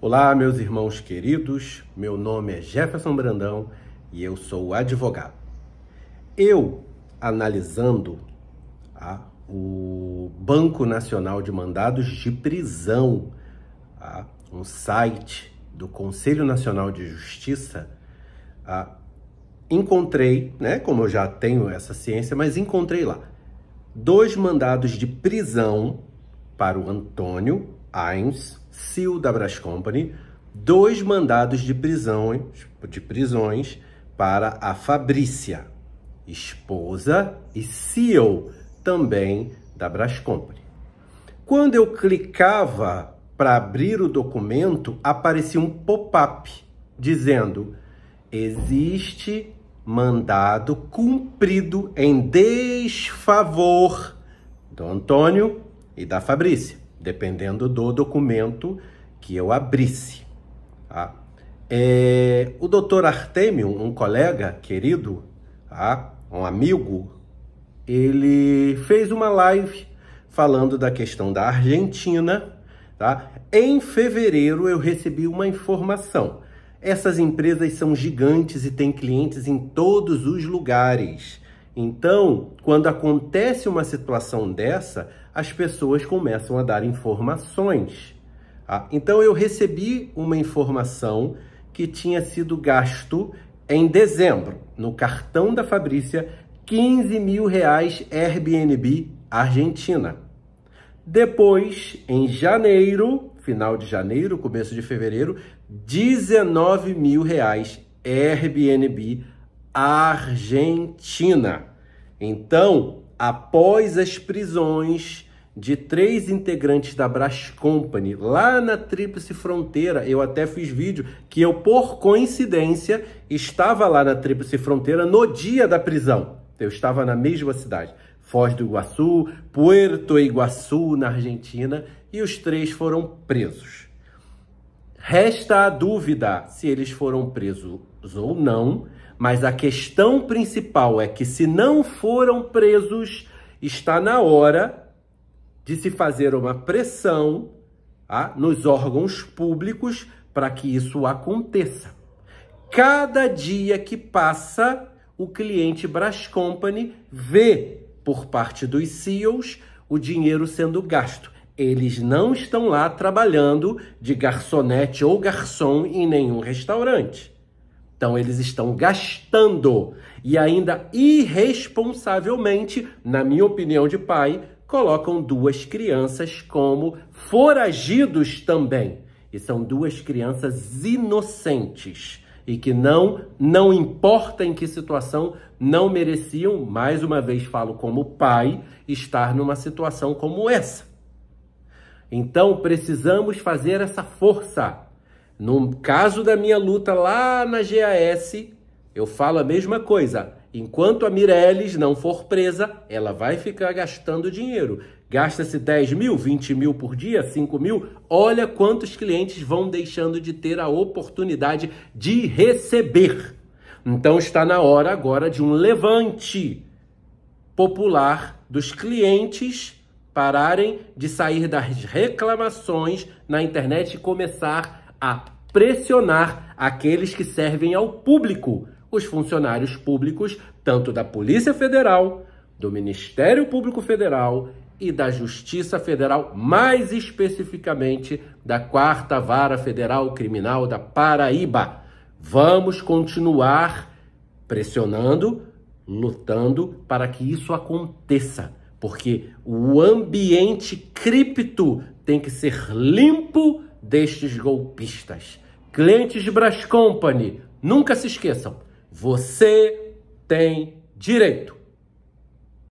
Olá, meus irmãos queridos. Meu nome é Jefferson Brandão e eu sou advogado. Eu, analisando ah, o Banco Nacional de Mandados de Prisão, ah, um site do Conselho Nacional de Justiça, ah, encontrei, né, como eu já tenho essa ciência, mas encontrei lá dois mandados de prisão para o Antônio Ains CEO da Brás Company, dois mandados de prisões, de prisões para a Fabrícia, esposa e CEO também da Brás Company. Quando eu clicava para abrir o documento, aparecia um pop-up dizendo: existe mandado cumprido em desfavor do Antônio e da Fabrícia dependendo do documento que eu abrisse. Tá? É, o doutor Artemio, um colega querido, tá? um amigo, ele fez uma live falando da questão da Argentina. Tá? Em fevereiro eu recebi uma informação. Essas empresas são gigantes e têm clientes em todos os lugares. Então, quando acontece uma situação dessa, as pessoas começam a dar informações. Tá? Então, eu recebi uma informação que tinha sido gasto em dezembro, no cartão da Fabrícia, 15 mil reais Airbnb Argentina. Depois, em janeiro, final de janeiro, começo de fevereiro, 19 mil reais Airbnb Argentina. Então, após as prisões, de três integrantes da Brás Company lá na Tríplice Fronteira. Eu até fiz vídeo que eu, por coincidência, estava lá na Tríplice Fronteira no dia da prisão. Eu estava na mesma cidade, Foz do Iguaçu, Puerto Iguaçu, na Argentina, e os três foram presos. Resta a dúvida se eles foram presos ou não, mas a questão principal é que, se não foram presos, está na hora de se fazer uma pressão tá, nos órgãos públicos para que isso aconteça. Cada dia que passa, o cliente Brass Company vê, por parte dos CEOs, o dinheiro sendo gasto. Eles não estão lá trabalhando de garçonete ou garçom em nenhum restaurante. Então eles estão gastando e ainda irresponsavelmente, na minha opinião de pai, colocam duas crianças como foragidos também. E são duas crianças inocentes e que não, não importa em que situação, não mereciam, mais uma vez falo como pai, estar numa situação como essa. Então precisamos fazer essa força. No caso da minha luta lá na GAS, eu falo a mesma coisa. Enquanto a Mireles não for presa, ela vai ficar gastando dinheiro. Gasta-se 10 mil, 20 mil por dia, 5 mil. Olha quantos clientes vão deixando de ter a oportunidade de receber. Então está na hora agora de um levante popular dos clientes pararem de sair das reclamações na internet e começar a pressionar aqueles que servem ao público os funcionários públicos, tanto da Polícia Federal, do Ministério Público Federal e da Justiça Federal, mais especificamente da Quarta Vara Federal Criminal da Paraíba. Vamos continuar pressionando, lutando para que isso aconteça, porque o ambiente cripto tem que ser limpo destes golpistas. Clientes Brás Company, nunca se esqueçam, você tem direito.